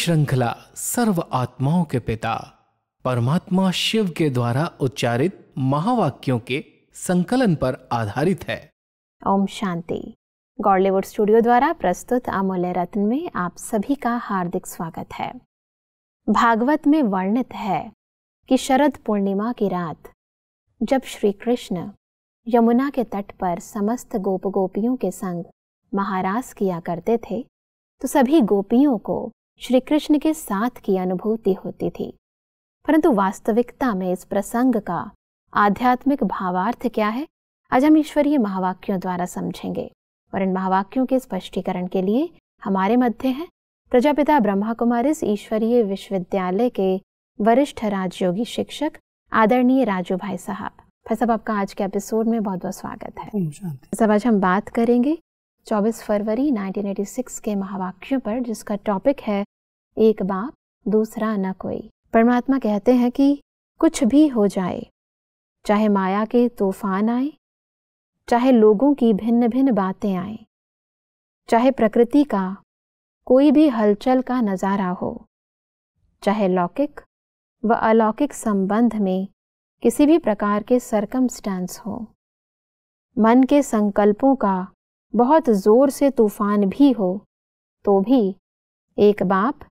श्रृंखला सर्व आत्माओं के पिता परमात्मा शिव के द्वारा उच्चारित महावाक्यों के संकलन पर आधारित है ओम शांति गॉडलीवुड स्टूडियो द्वारा प्रस्तुत अमूल्य रत्न में आप सभी का हार्दिक स्वागत है भागवत में वर्णित है कि शरद पूर्णिमा की रात जब श्री कृष्ण यमुना के तट पर समस्त गोप गोपियों के संग महारास किया करते थे तो सभी गोपियों को श्री कृष्ण के साथ की अनुभूति होती थी परंतु वास्तविकता में इस प्रसंग का आध्यात्मिक भावार्थ क्या है आज हम ईश्वरीय महावाक्यों द्वारा समझेंगे और इन महावाक्यों के स्पष्टीकरण के लिए हमारे मध्य हैं प्रजापिता ब्रह्मा कुमार इस ईश्वरीय विश्वविद्यालय के वरिष्ठ राजयोगी शिक्षक आदरणीय राजू भाई साहब भाई आपका आज के एपिसोड में बहुत बहुत स्वागत है सब आज हम बात करेंगे 24 फरवरी 1986 के महावाक्यों पर जिसका टॉपिक है एक बाप दूसरा न कोई परमात्मा कहते हैं कि कुछ भी हो जाए चाहे माया के तूफान आए चाहे लोगों की भिन्न भिन्न बातें आए चाहे प्रकृति का कोई भी हलचल का नज़ारा हो चाहे लौकिक व अलौकिक संबंध में किसी भी प्रकार के सरकम हो मन के संकल्पों का बहुत ज़ोर से तूफान भी हो तो भी एक बाप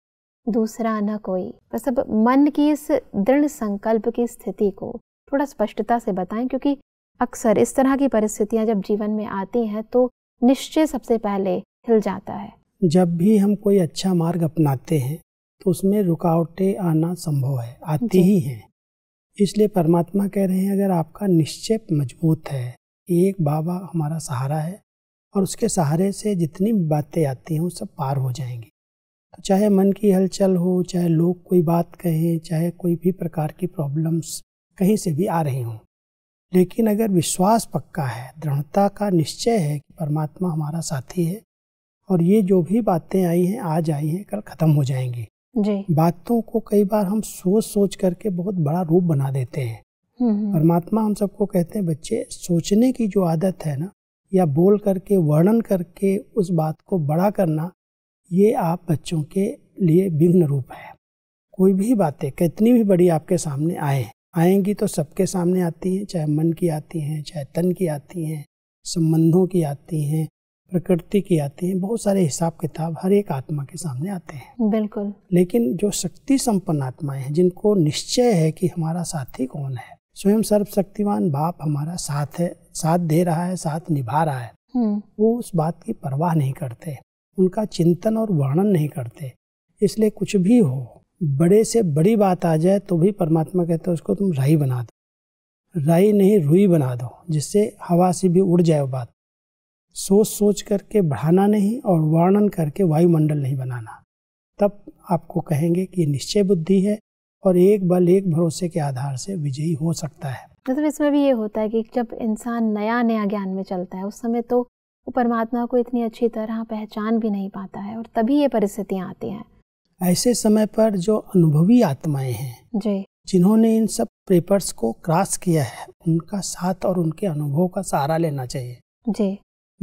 दूसरा न कोई बस अब मन की इस दृढ़ संकल्प की स्थिति को थोड़ा स्पष्टता से बताएं क्योंकि अक्सर इस तरह की परिस्थितियां जब जीवन में आती हैं तो निश्चय सबसे पहले हिल जाता है जब भी हम कोई अच्छा मार्ग अपनाते हैं तो उसमें रुकावटें आना संभव है आती ही हैं इसलिए परमात्मा कह रहे हैं अगर आपका निश्चय मजबूत है एक बाबा हमारा सहारा है और उसके सहारे से जितनी बातें आती हैं वो सब पार हो जाएंगी चाहे मन की हलचल हो चाहे लोग कोई बात कहें चाहे कोई भी प्रकार की प्रॉब्लम्स कहीं से भी आ रही हों लेकिन अगर विश्वास पक्का है दृढ़ता का निश्चय है कि परमात्मा हमारा साथी है और ये जो भी बातें आई हैं आज आई हैं कल ख़त्म हो जाएंगी जी बातों को कई बार हम सोच सोच करके बहुत बड़ा रूप बना देते हैं हम्म, हम्म। परमात्मा हम सबको कहते हैं बच्चे सोचने की जो आदत है ना या बोल करके वर्णन करके उस बात को बड़ा करना ये आप बच्चों के लिए विघ्न रूप है कोई भी बातें कितनी भी बड़ी आपके सामने आए आएंगी तो सबके सामने आती हैं चाहे मन की आती हैं चाहे तन की आती हैं संबंधों की आती हैं प्रकृति की आती हैं बहुत सारे हिसाब किताब हर एक आत्मा के सामने आते हैं बिल्कुल लेकिन जो शक्ति संपन्न आत्माएं हैं जिनको निश्चय है कि हमारा साथी कौन है स्वयं सर्वशक्तिमान बाप हमारा साथ है साथ दे रहा है साथ निभा रहा है हम्म। वो उस बात की परवाह नहीं करते उनका चिंतन और वर्णन नहीं करते इसलिए कुछ भी हो बड़े से बड़ी बात आ जाए तो भी परमात्मा कहते हैं उसको तुम राई बना दो राई नहीं रुई बना दो जिससे हवा से भी उड़ जाए वो बात सोच सोच करके बढ़ाना नहीं और वर्णन करके वायुमंडल नहीं बनाना तब आपको कहेंगे कि निश्चय बुद्धि है और एक बल एक भरोसे के आधार से विजयी हो सकता है मतलब इसमें भी ये होता है कि जब इंसान नया नया ज्ञान में चलता है उस समय तो वो परमात्मा को इतनी अच्छी तरह पहचान भी नहीं पाता है और तभी ये परिस्थितियाँ आती हैं ऐसे समय पर जो अनुभवी आत्माएं हैं जी जिन्होंने इन सब पेपर्स को क्रॉस किया है उनका साथ और उनके अनुभव का सहारा लेना चाहिए जी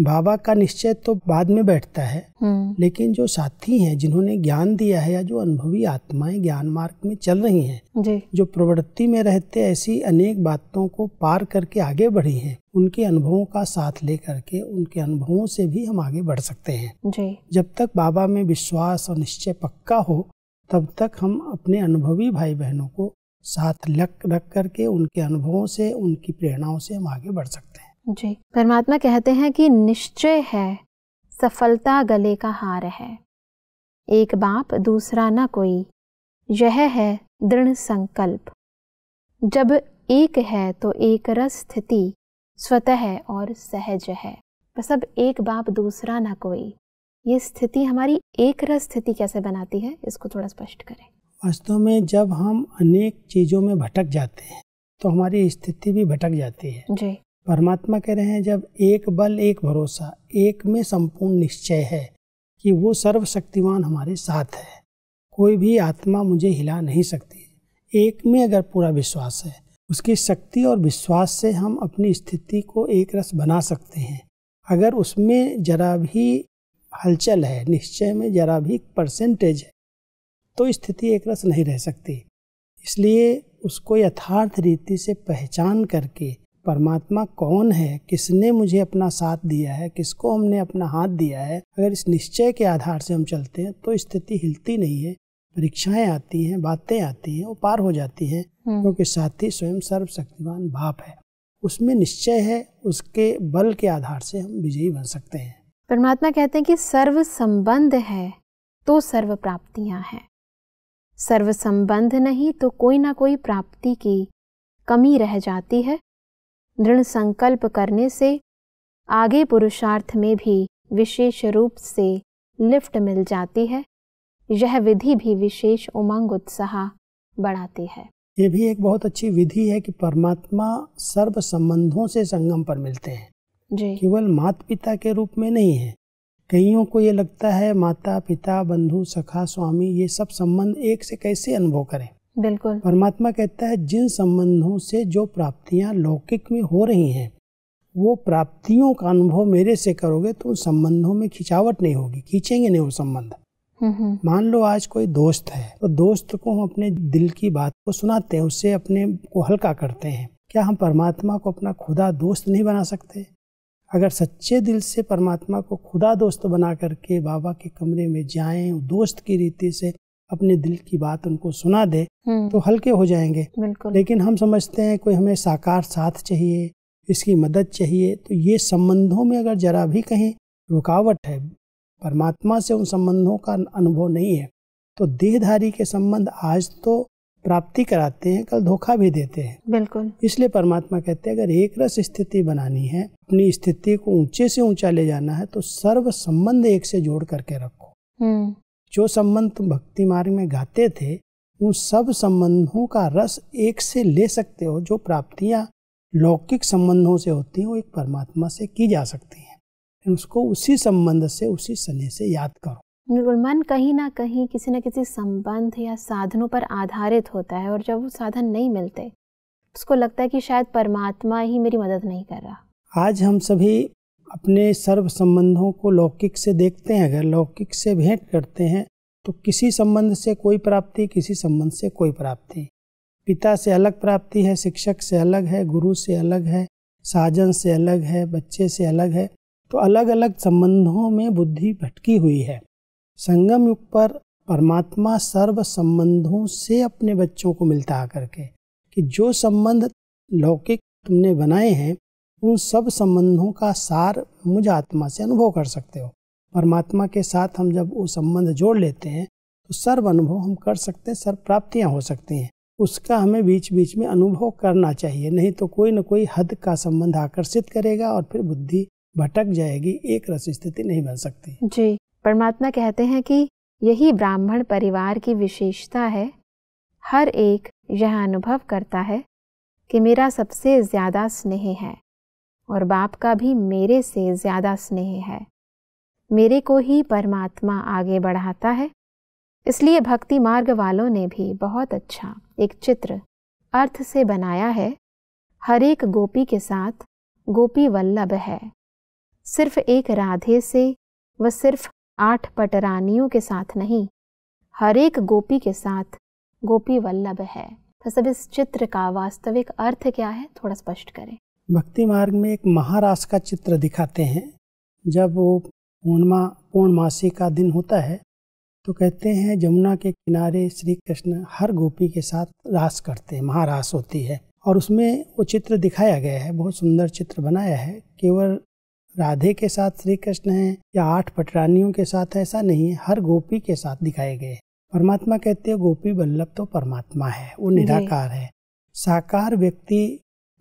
बाबा का निश्चय तो बाद में बैठता है हम्म। लेकिन जो साथी हैं जिन्होंने ज्ञान दिया है या जो अनुभवी आत्माएं ज्ञान मार्ग में चल रही हैं जो प्रवृत्ति में रहते ऐसी अनेक बातों को पार करके आगे बढ़ी हैं उनके अनुभवों का साथ लेकर के उनके अनुभवों से भी हम आगे बढ़ सकते हैं जब तक बाबा में विश्वास और निश्चय पक्का हो तब तक हम अपने अनुभवी भाई बहनों को साथ लग रख करके उनके अनुभवों से उनकी प्रेरणाओं से हम आगे बढ़ सकते हैं जी परमात्मा कहते हैं कि निश्चय है सफलता गले का हार है एक बाप दूसरा न कोई यह है दृढ़ संकल्प जब एक है तो एक रस स्थिति स्वतः है और सहज है बस अब एक बाप दूसरा ना कोई ये स्थिति हमारी एक रस स्थिति कैसे बनाती है इसको थोड़ा स्पष्ट करें वास्तव में जब हम अनेक चीज़ों में भटक जाते हैं तो हमारी स्थिति भी भटक जाती है जी परमात्मा कह रहे हैं जब एक बल एक भरोसा एक में संपूर्ण निश्चय है कि वो सर्वशक्तिमान हमारे साथ है कोई भी आत्मा मुझे हिला नहीं सकती एक में अगर पूरा विश्वास है उसकी शक्ति और विश्वास से हम अपनी स्थिति को एक रस बना सकते हैं अगर उसमें जरा भी हलचल है निश्चय में जरा भी परसेंटेज है तो स्थिति एक रस नहीं रह सकती इसलिए उसको यथार्थ रीति से पहचान करके परमात्मा कौन है किसने मुझे अपना साथ दिया है किसको हमने अपना हाथ दिया है अगर इस निश्चय के आधार से हम चलते हैं तो स्थिति हिलती नहीं है परीक्षाएं आती हैं बातें आती हैं वो पार हो जाती हैं हम्म। क्योंकि साथ ही स्वयं सर्वशक्तिमान भाप है उसमें निश्चय है उसके बल के आधार से हम विजयी बन सकते हैं परमात्मा कहते हैं कि सर्व संबंध है तो सर्व प्राप्तियां हैं सर्व संबंध नहीं तो कोई ना कोई प्राप्ति की कमी रह जाती है दृढ़ संकल्प करने से आगे पुरुषार्थ में भी विशेष रूप से लिफ्ट मिल जाती है यह विधि भी विशेष उमंग उत्साह बढ़ाती है ये भी एक बहुत अच्छी विधि है कि परमात्मा सर्व संबंधों से संगम पर मिलते हैं केवल माता पिता के रूप में नहीं है कईयों को ये लगता है माता पिता बंधु सखा स्वामी ये सब संबंध एक से कैसे अनुभव करें बिल्कुल परमात्मा कहता है जिन संबंधों से जो प्राप्तियां लौकिक में हो रही हैं वो प्राप्तियों का अनुभव मेरे से करोगे तो उन संबंधों में खिंचावट नहीं होगी खींचेंगे नहीं वो संबंध हम्म, हम्म। मान लो आज कोई दोस्त है तो दोस्त को हम अपने दिल की बात को सुनाते हैं उससे अपने को हल्का करते हैं क्या हम परमात्मा को अपना खुदा दोस्त नहीं बना सकते अगर सच्चे दिल से परमात्मा को खुदा दोस्त बना करके बाबा के कमरे में जाएं दोस्त की रीति से अपने दिल की बात उनको सुना दे हम्म। तो हल्के हो जाएंगे लेकिन हम समझते हैं कोई हमें साकार साथ चाहिए इसकी मदद चाहिए तो ये संबंधों में अगर जरा भी कहीं रुकावट है परमात्मा से उन संबंधों का अनुभव नहीं है तो देहधारी के संबंध आज तो प्राप्ति कराते हैं कल धोखा भी देते हैं बिल्कुल इसलिए परमात्मा कहते हैं अगर एक रस स्थिति बनानी है अपनी स्थिति को ऊंचे से ऊंचा ले जाना है तो सर्व संबंध एक से जोड़ करके रखो हम्म। जो संबंध तुम भक्ति मार्ग में गाते थे उन सब संबंधों का रस एक से ले सकते हो जो प्राप्तियाँ लौकिक संबंधों से होती हैं वो एक परमात्मा से की जा सकती हैं उसको उसी संबंध से उसी स्नेह से याद करो मन कहीं ना कहीं किसी न किसी संबंध या साधनों पर आधारित होता है और जब वो साधन नहीं मिलते उसको लगता है कि शायद परमात्मा ही मेरी मदद नहीं कर रहा आज हम सभी अपने सर्व संबंधों को लौकिक से देखते हैं अगर लौकिक से भेंट करते हैं तो किसी संबंध से कोई प्राप्ति किसी संबंध से कोई प्राप्ति पिता से अलग प्राप्ति है शिक्षक से अलग है गुरु से अलग है साजन से अलग है बच्चे से अलग है तो अलग अलग संबंधों में बुद्धि भटकी हुई है संगम युग पर परमात्मा सर्व संबंधों से अपने बच्चों को मिलता करके कि जो संबंध लौकिक तुमने बनाए हैं उन सब संबंधों का सार मुझ आत्मा से अनुभव कर सकते हो परमात्मा के साथ हम जब वो संबंध जोड़ लेते हैं तो सर्व अनुभव हम कर सकते हैं सर्व प्राप्तियाँ हो सकती हैं उसका हमें बीच बीच में अनुभव करना चाहिए नहीं तो कोई ना कोई हद का संबंध आकर्षित करेगा और फिर बुद्धि भटक जाएगी एक रस स्थिति नहीं बन सकती जी परमात्मा कहते हैं कि यही ब्राह्मण परिवार की विशेषता है हर एक यह अनुभव करता है कि मेरा सबसे ज़्यादा स्नेह है और बाप का भी मेरे से ज़्यादा स्नेह है मेरे को ही परमात्मा आगे बढ़ाता है इसलिए भक्ति मार्ग वालों ने भी बहुत अच्छा एक चित्र अर्थ से बनाया है हर एक गोपी के साथ गोपी वल्लभ है सिर्फ एक राधे से व सिर्फ आठ पटरानियों के साथ नहीं हर एक गोपी के साथ गोपी वल्लभ है तो सब इस चित्र का वास्तविक अर्थ क्या है थोड़ा स्पष्ट करें भक्ति मार्ग में एक महारास का चित्र दिखाते हैं जब वो पूर्णमा पूर्णमासी का दिन होता है तो कहते हैं जमुना के किनारे श्री कृष्ण हर गोपी के साथ रास करते हैं महारास होती है और उसमें वो चित्र दिखाया गया है बहुत सुंदर चित्र बनाया है केवल राधे के साथ श्री कृष्ण हैं या आठ पटरानियों के साथ ऐसा नहीं है हर गोपी के साथ दिखाए गए परमात्मा कहते हैं गोपी बल्लभ तो परमात्मा है वो निराकार है साकार व्यक्ति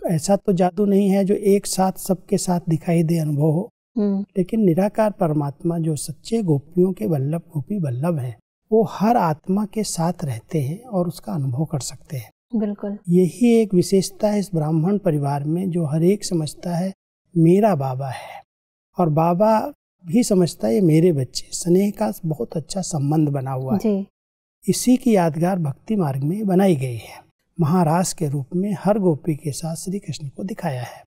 ऐसा तो जादू नहीं है जो एक साथ सबके साथ दिखाई दे अनुभव हो हम्म। लेकिन निराकार परमात्मा जो सच्चे गोपियों के वल्लभ गोपी वल्लभ है वो हर आत्मा के साथ रहते हैं और उसका अनुभव कर सकते हैं बिल्कुल यही एक विशेषता है इस ब्राह्मण परिवार में जो हर एक समझता है मेरा बाबा है और बाबा भी समझता है ये मेरे बच्चे स्नेह का बहुत अच्छा संबंध बना हुआ है इसी की यादगार भक्ति मार्ग में बनाई गई है महारास के रूप में हर गोपी के साथ श्री कृष्ण को दिखाया है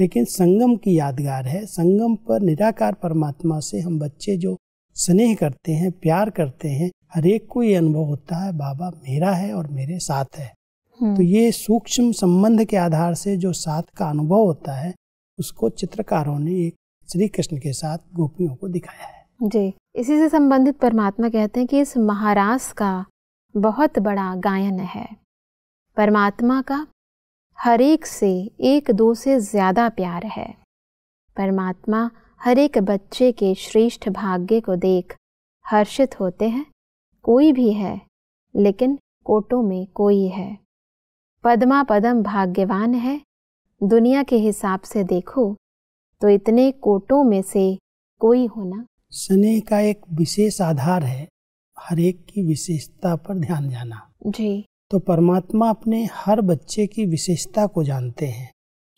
लेकिन संगम की यादगार है संगम पर निराकार परमात्मा से हम बच्चे जो स्नेह करते हैं प्यार करते हैं हर एक को ये अनुभव होता है बाबा मेरा है और मेरे साथ है हम्म। तो ये सूक्ष्म संबंध के आधार से जो साथ का अनुभव होता है उसको चित्रकारों ने एक श्री कृष्ण के साथ गोपियों को दिखाया है जी इसी से संबंधित परमात्मा कहते हैं कि इस महारास का बहुत बड़ा गायन है परमात्मा का हर एक से एक दो से ज़्यादा प्यार है परमात्मा हर एक बच्चे के श्रेष्ठ भाग्य को देख हर्षित होते हैं कोई भी है लेकिन कोटों में कोई है पद्मा पदम भाग्यवान है दुनिया के हिसाब से देखो तो इतने कोटों में से कोई होना स्नेह का एक विशेष आधार है हर एक की विशेषता पर ध्यान जाना जी तो परमात्मा अपने हर बच्चे की विशेषता को जानते हैं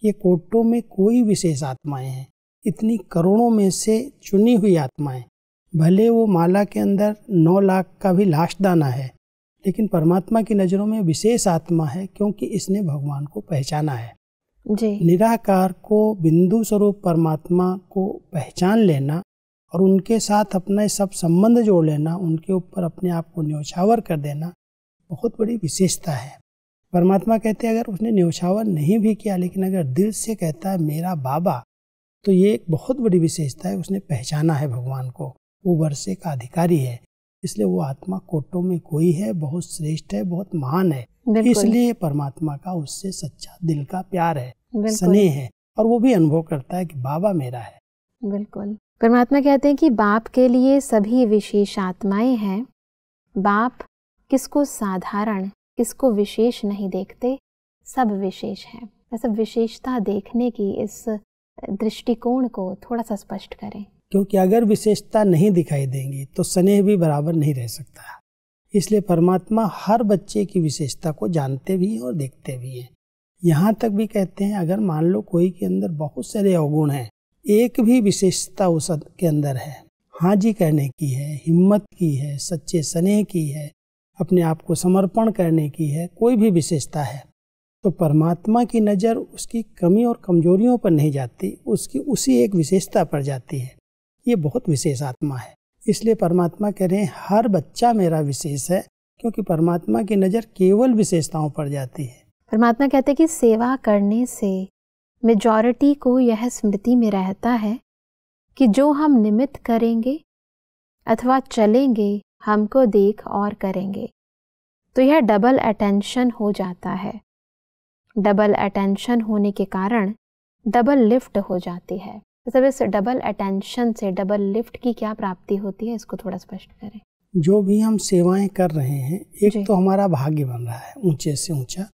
ये कोटों में कोई विशेष आत्माएं हैं इतनी करोड़ों में से चुनी हुई आत्माएं भले वो माला के अंदर नौ लाख का भी लाश दाना है लेकिन परमात्मा की नज़रों में विशेष आत्मा है क्योंकि इसने भगवान को पहचाना है जी। निराकार को बिंदु स्वरूप परमात्मा को पहचान लेना और उनके साथ अपने सब संबंध जोड़ लेना उनके ऊपर अपने आप को न्योछावर कर देना बहुत बड़ी विशेषता है परमात्मा कहते हैं अगर उसने न्यौछावर नहीं भी किया लेकिन अगर दिल से कहता है मेरा बाबा तो ये एक बहुत बड़ी विशेषता है उसने पहचाना है भगवान को वो वर्षे का अधिकारी है इसलिए वो आत्मा कोटों में कोई है बहुत श्रेष्ठ है बहुत महान है इसलिए परमात्मा का उससे सच्चा दिल का प्यार है स्नेह है और वो भी अनुभव करता है कि बाबा मेरा है बिल्कुल परमात्मा कहते हैं कि बाप के लिए सभी विशेष आत्माएं हैं बाप किसको साधारण किसको विशेष नहीं देखते सब विशेष हैं सब विशेषता देखने की इस दृष्टिकोण को थोड़ा सा स्पष्ट करें क्योंकि अगर विशेषता नहीं दिखाई देंगी तो स्नेह भी बराबर नहीं रह सकता इसलिए परमात्मा हर बच्चे की विशेषता को जानते भी हैं और देखते भी हैं यहाँ तक भी कहते हैं अगर मान लो कोई के अंदर बहुत सारे अवगुण हैं एक भी विशेषता उस अं-, के अंदर है हाँ जी कहने की है हिम्मत की है सच्चे स्नेह की है अपने आप को समर्पण करने की है कोई भी विशेषता है तो परमात्मा की नज़र उसकी कमी और कमजोरियों पर नहीं जाती उसकी उसी एक विशेषता पर जाती है ये बहुत विशेष आत्मा है इसलिए परमात्मा कह रहे हैं हर बच्चा मेरा विशेष है क्योंकि परमात्मा की नज़र केवल विशेषताओं पर जाती है परमात्मा कहते हैं कि सेवा करने से मेजॉरिटी को यह स्मृति में रहता है कि जो हम निमित्त करेंगे अथवा चलेंगे हमको देख और करेंगे तो यह डबल अटेंशन हो जाता है डबल अटेंशन होने के कारण डबल लिफ्ट हो जाती है तो सब इस डबल अटेंशन से डबल लिफ्ट की क्या प्राप्ति होती है इसको थोड़ा स्पष्ट करें जो भी हम सेवाएं कर रहे हैं एक तो हमारा भाग्य बन रहा है ऊंचे से ऊंचा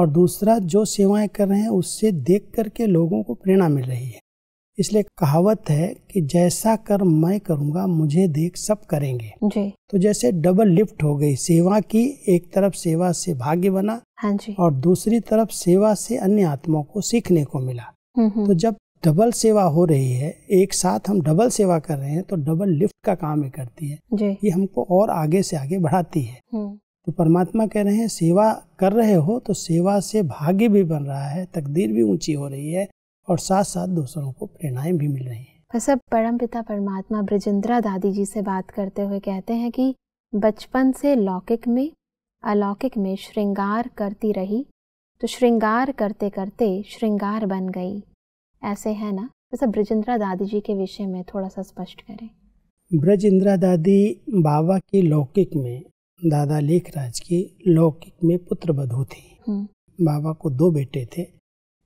और दूसरा जो सेवाएं कर रहे हैं उससे देख करके लोगों को प्रेरणा मिल रही है इसलिए कहावत है कि जैसा कर्म मैं करूँगा मुझे देख सब करेंगे जी तो जैसे डबल लिफ्ट हो गई सेवा की एक तरफ सेवा से भाग्य बना हाँ जी और दूसरी तरफ सेवा से अन्य आत्माओं को सीखने को मिला हम्म, हम्म। तो जब डबल सेवा हो रही है एक साथ हम डबल सेवा कर रहे हैं तो डबल लिफ्ट का काम ही करती है ये हमको और आगे से आगे बढ़ाती है हम्म। तो परमात्मा कह रहे हैं सेवा कर रहे हो तो सेवा से भाग्य भी बन रहा है तकदीर भी ऊंची हो रही है और साथ साथ दूसरों को प्रेरणाएं भी मिल रही हैं प्रसव परम पिता परमात्मा ब्रजेंद्रा दादी जी से बात करते हुए कहते हैं कि बचपन से लौकिक में अलौकिक में श्रृंगार करती रही तो श्रृंगार करते करते श्रृंगार बन गई ऐसे है ना जैसे तो ब्रजेंद्रा दादी जी के विषय में थोड़ा सा स्पष्ट करें इंद्रा दादी बाबा की लौकिक में दादा लेखराज की लौकिक में पुत्र बधु थी हम्म। बाबा को दो बेटे थे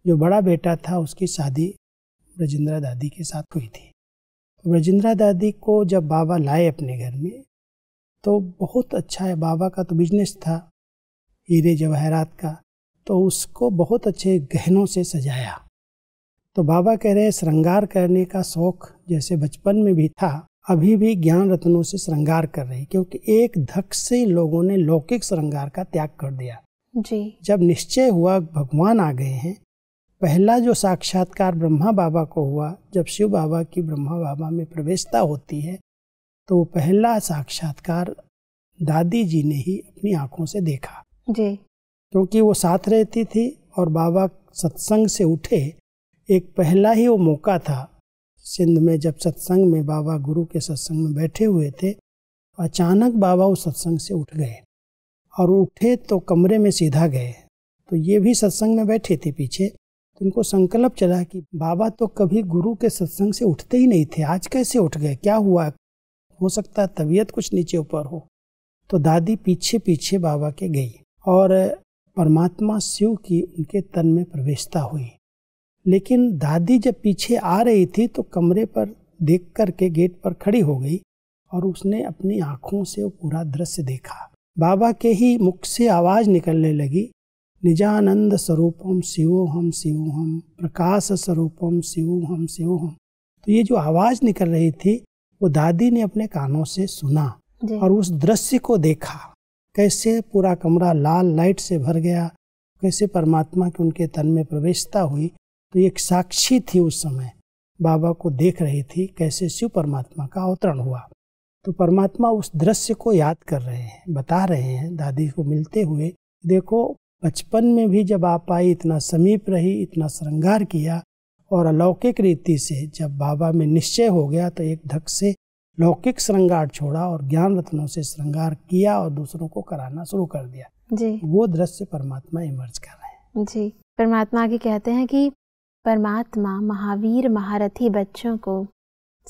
जो बड़ा बेटा था उसकी शादी ब्रजिंद्रा दादी के साथ हुई थी ब्रजिंद्रा दादी को जब बाबा लाए अपने घर में तो बहुत अच्छा है बाबा का तो बिजनेस था हीरे जवाहरात का तो उसको बहुत अच्छे गहनों से सजाया तो बाबा कह रहे हैं श्रृंगार करने का शौक जैसे बचपन में भी था अभी भी ज्ञान रत्नों से श्रृंगार कर रहे क्योंकि एक धक से लोगों ने लौकिक श्रृंगार का त्याग कर दिया जी जब निश्चय हुआ भगवान आ गए हैं पहला जो साक्षात्कार ब्रह्मा बाबा को हुआ जब शिव बाबा की ब्रह्मा बाबा में प्रवेशता होती है तो वो पहला साक्षात्कार दादी जी ने ही अपनी आंखों से देखा जी क्योंकि वो साथ रहती थी और बाबा सत्संग से उठे एक पहला ही वो मौका था सिंध में जब सत्संग में बाबा गुरु के सत्संग में बैठे हुए थे अचानक बाबा उस सत्संग से उठ गए और उठे तो कमरे में सीधा गए तो ये भी सत्संग में बैठे थे पीछे तो इनको संकल्प चला कि बाबा तो कभी गुरु के सत्संग से उठते ही नहीं थे आज कैसे उठ गए क्या हुआ हो सकता है तबीयत कुछ नीचे ऊपर हो तो दादी पीछे पीछे बाबा के गई और परमात्मा शिव की उनके तन में प्रवेशता हुई लेकिन दादी जब पीछे आ रही थी तो कमरे पर देख कर के गेट पर खड़ी हो गई और उसने अपनी आँखों से वो पूरा दृश्य देखा बाबा के ही मुख से आवाज़ निकलने लगी निजानंद स्वरूपम शिवोहम शिवोहम प्रकाश स्वरूपम शिवोहम शिवोहम तो ये जो आवाज़ निकल रही थी वो दादी ने अपने कानों से सुना और उस दृश्य को देखा कैसे पूरा कमरा लाल लाइट से भर गया कैसे परमात्मा की उनके तन में प्रवेशता हुई तो एक साक्षी थी उस समय बाबा को देख रही थी कैसे शिव परमात्मा का अवतरण हुआ तो परमात्मा उस दृश्य को याद कर रहे हैं बता रहे हैं दादी को मिलते हुए देखो बचपन में भी जब आप आई इतना समीप रही इतना श्रृंगार किया और अलौकिक रीति से जब बाबा में निश्चय हो गया तो एक धक से लौकिक श्रृंगार छोड़ा और ज्ञान रत्नों से श्रृंगार किया और दूसरों को कराना शुरू कर दिया जी वो दृश्य परमात्मा इमर्ज कर रहे हैं जी परमात्मा आगे कहते हैं कि परमात्मा महावीर महारथी बच्चों को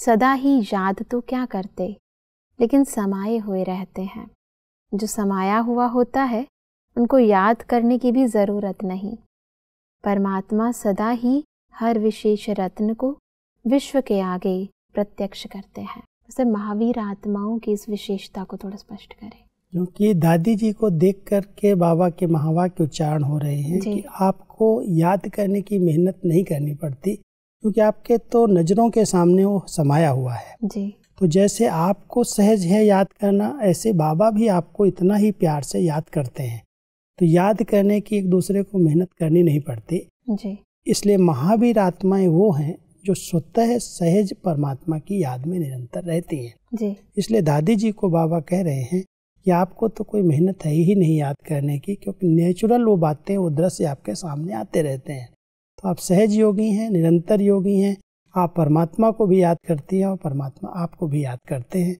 सदा ही याद तो क्या करते लेकिन समाये हुए रहते हैं जो समाया हुआ होता है उनको याद करने की भी ज़रूरत नहीं परमात्मा सदा ही हर विशेष रत्न को विश्व के आगे प्रत्यक्ष करते हैं उसे महावीर आत्माओं की इस विशेषता को थोड़ा स्पष्ट करें क्योंकि दादी जी को देख कर के बाबा के महावाक्य उच्चारण हो रहे हैं कि आपको याद करने की मेहनत नहीं करनी पड़ती क्योंकि आपके तो नज़रों के सामने वो समाया हुआ है जी तो जैसे आपको सहज है याद करना ऐसे बाबा भी आपको इतना ही प्यार से याद करते हैं तो याद करने की एक दूसरे को मेहनत करनी नहीं पड़ती जी इसलिए महावीर आत्माएं वो हैं जो स्वतः सहज परमात्मा की याद में निरंतर रहती हैं इसलिए दादी जी को बाबा कह रहे हैं कि आपको तो कोई मेहनत है ही नहीं याद करने की क्योंकि नेचुरल वो बातें वो दृश्य आपके सामने आते रहते हैं तो आप सहज योगी हैं निरंतर योगी हैं आप परमात्मा को भी याद करती हैं और परमात्मा आपको भी याद करते हैं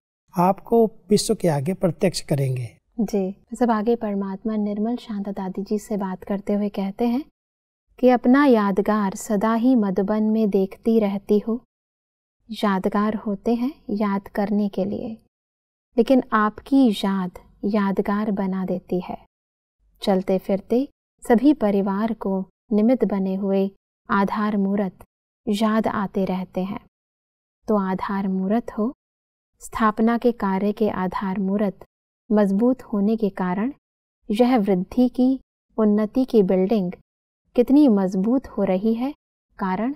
आपको विश्व के आगे प्रत्यक्ष करेंगे जी सब आगे परमात्मा निर्मल शांत दादी जी से बात करते हुए कहते हैं कि अपना यादगार सदा ही मधुबन में देखती रहती हो यादगार होते हैं याद करने के लिए लेकिन आपकी याद यादगार बना देती है चलते फिरते सभी परिवार को निमित्त बने हुए आधार मूर्त याद आते रहते हैं तो आधार मूर्त हो स्थापना के कार्य के आधार मूर्त मजबूत होने के कारण यह वृद्धि की उन्नति की बिल्डिंग कितनी मजबूत हो रही है कारण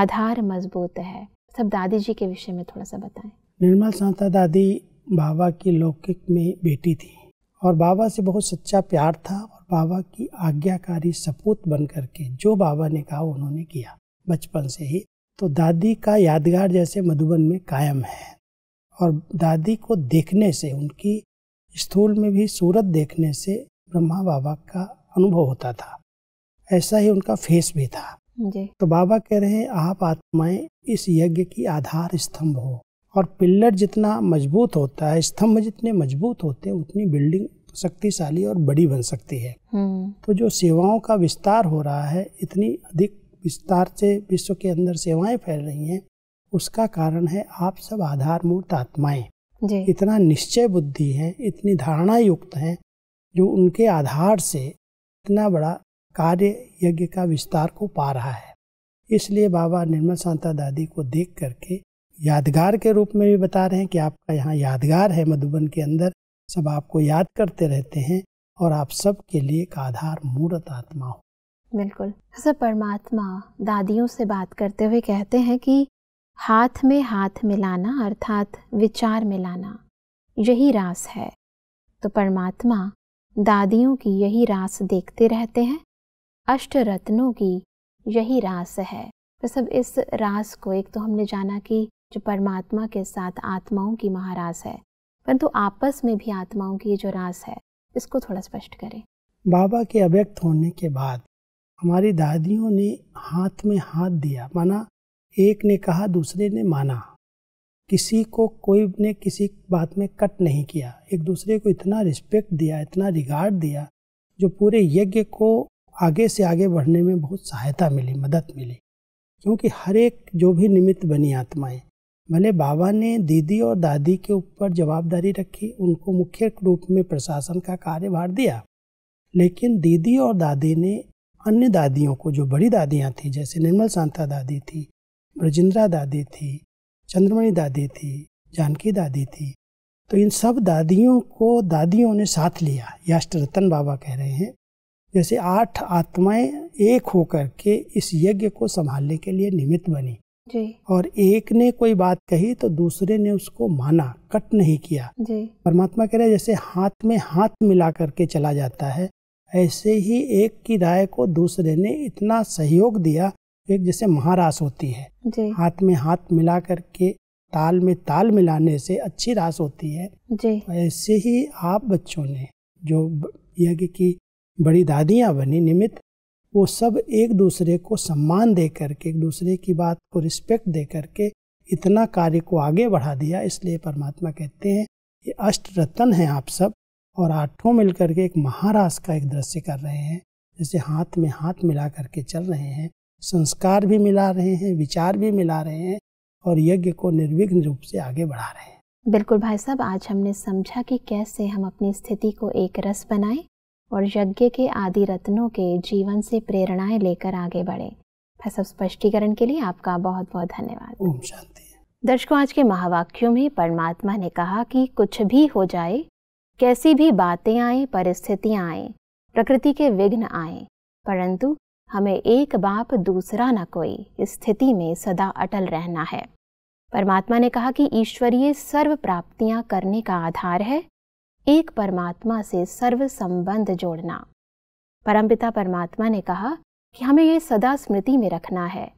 आधार मजबूत है सब दादी जी के विषय में थोड़ा सा बताएं निर्मल सांता दादी बाबा की लौकिक में बेटी थी और बाबा से बहुत सच्चा प्यार था और बाबा की आज्ञाकारी सपूत बन करके जो बाबा ने कहा उन्होंने किया बचपन से ही तो दादी का यादगार जैसे मधुबन में कायम है और दादी को देखने से उनकी स्थूल में भी सूरत देखने से ब्रह्मा बाबा का अनुभव होता था ऐसा ही उनका फेस भी था जी। तो बाबा कह रहे हैं आप आत्माएं इस यज्ञ की आधार स्तंभ हो और पिल्लर जितना मजबूत होता है स्तंभ जितने मजबूत होते हैं उतनी बिल्डिंग शक्तिशाली और बड़ी बन सकती है हम्म। तो जो सेवाओं का विस्तार हो रहा है इतनी अधिक विस्तार से विश्व के अंदर सेवाएं फैल रही हैं उसका कारण है आप सब आधारमूर्त आत्माएं इतना निश्चय बुद्धि है इतनी धारणा युक्त है जो उनके आधार से इतना बड़ा कार्य यज्ञ का विस्तार को पा रहा है इसलिए बाबा निर्मल शांता दादी को देख करके यादगार के रूप में भी बता रहे हैं कि आपका यहाँ यादगार है मधुबन के अंदर सब आपको याद करते रहते हैं और आप सब के लिए एक आधार मूर्त आत्मा हो बिल्कुल सर परमात्मा दादियों से बात करते हुए कहते हैं कि हाथ में हाथ मिलाना अर्थात विचार मिलाना यही रास है तो परमात्मा दादियों की यही रास देखते रहते हैं अष्ट रत्नों की यही रास है तो सब इस रास को एक तो हमने जाना कि जो परमात्मा के साथ आत्माओं की महारास है परंतु आपस में भी आत्माओं की जो रास है इसको थोड़ा स्पष्ट करें बाबा के अव्यक्त होने के बाद हमारी दादियों ने हाथ में हाथ दिया माना एक ने कहा दूसरे ने माना किसी को कोई ने किसी बात में कट नहीं किया एक दूसरे को इतना रिस्पेक्ट दिया इतना रिगार्ड दिया जो पूरे यज्ञ को आगे से आगे बढ़ने में बहुत सहायता मिली मदद मिली क्योंकि हर एक जो भी निमित्त बनी आत्माएं भले बाबा ने दीदी और दादी के ऊपर जवाबदारी रखी उनको मुख्य रूप में प्रशासन का कार्यभार दिया लेकिन दीदी और दादी ने अन्य दादियों को जो बड़ी दादियाँ थीं जैसे निर्मल सांता दादी थी ब्रजिंद्रा दादी थी चंद्रमणि दादी थी जानकी दादी थी तो इन सब दादियों को दादियों ने साथ लिया याष्ट रतन बाबा कह रहे हैं जैसे आठ आत्माएं एक होकर के इस यज्ञ को संभालने के लिए निमित्त बनी जी। और एक ने कोई बात कही तो दूसरे ने उसको माना कट नहीं किया परमात्मा कह रहे जैसे हाथ में हाथ मिला करके चला जाता है ऐसे ही एक की राय को दूसरे ने इतना सहयोग दिया एक जैसे महारास होती है जी। हाथ में हाथ मिला करके ताल में ताल मिलाने से अच्छी रास होती है जी। तो ऐसे ही आप बच्चों ने जो यज्ञ की बड़ी दादियाँ बनी निमित्त वो सब एक दूसरे को सम्मान दे करके एक दूसरे की बात को रिस्पेक्ट दे करके इतना कार्य को आगे बढ़ा दिया इसलिए परमात्मा कहते हैं ये अष्ट रतन है आप सब और आठों मिलकर के एक महारास का एक दृश्य कर रहे हैं जैसे हाथ में हाथ मिला करके चल रहे हैं संस्कार भी मिला रहे हैं विचार भी मिला रहे हैं और यज्ञ को निर्विघ्न रूप से आगे बढ़ा रहे हैं बिल्कुल भाई साहब आज हमने समझा कि कैसे हम अपनी स्थिति को एक रस बनाए और यज्ञ के आदि रत्नों के जीवन से प्रेरणाएं लेकर आगे बढ़े भाई साहब स्पष्टीकरण के लिए आपका बहुत बहुत धन्यवाद ओम शांति दर्शकों आज के महावाक्यों में परमात्मा ने कहा कि कुछ भी हो जाए कैसी भी बातें आए परिस्थितियाँ आए प्रकृति के विघ्न आए परंतु हमें एक बाप दूसरा न कोई स्थिति में सदा अटल रहना है परमात्मा ने कहा कि ईश्वरीय सर्व प्राप्तियां करने का आधार है एक परमात्मा से सर्व संबंध जोड़ना परमपिता परमात्मा ने कहा कि हमें ये सदा स्मृति में रखना है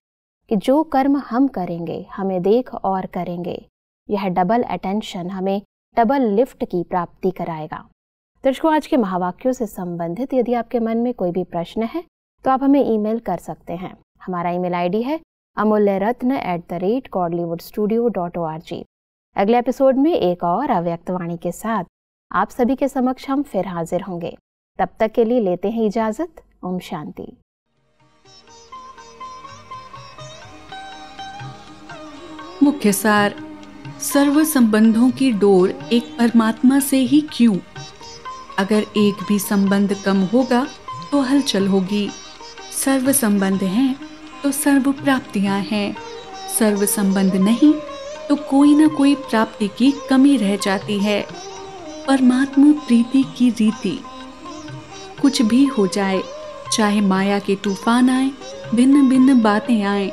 कि जो कर्म हम करेंगे हमें देख और करेंगे यह डबल अटेंशन हमें डबल लिफ्ट की प्राप्ति कराएगा दर्शकों आज के महावाक्यों से संबंधित यदि आपके मन में कोई भी प्रश्न है तो आप हमें ईमेल कर सकते हैं हमारा ईमेल आईडी है Amulya Ratna at the rate Godlywood studio dot O R G अगले एपिसोड में एक और अव्यक्तवाणी के साथ आप सभी के समक्ष हम फिर हाजिर होंगे तब तक के लिए लेते हैं इजाज़त ओम शांति मुख्य सार सर्व संबंधों की डोर एक परमात्मा से ही क्यों अगर एक भी संबंध कम होगा तो हलचल होगी सर्व संबंध हैं तो सर्व प्राप्तियां हैं सर्व संबंध नहीं तो कोई ना कोई प्राप्ति की कमी रह जाती है परमात्मा प्रीति की रीति कुछ भी हो जाए चाहे माया के तूफान आए भिन्न भिन्न बातें आए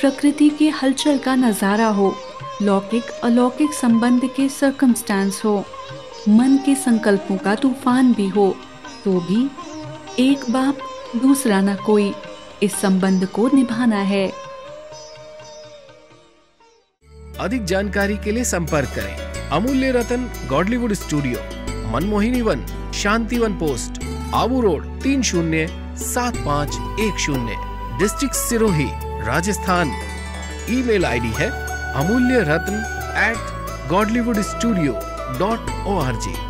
प्रकृति के हलचल का नज़ारा हो लौकिक अलौकिक संबंध के सर्कमस्टांस हो मन के संकल्पों का तूफान भी हो तो भी एक बाप दूसरा ना कोई इस संबंध को निभाना है अधिक जानकारी के लिए संपर्क करें Amulya Ratan Godlywood studio Manmohini Van Shanti Van post Abu road तीन शून्य सात पाँच एक शून्य district Sirohi Rajasthan email ID है Amulya Ratna at Godlywood studio dot O R ji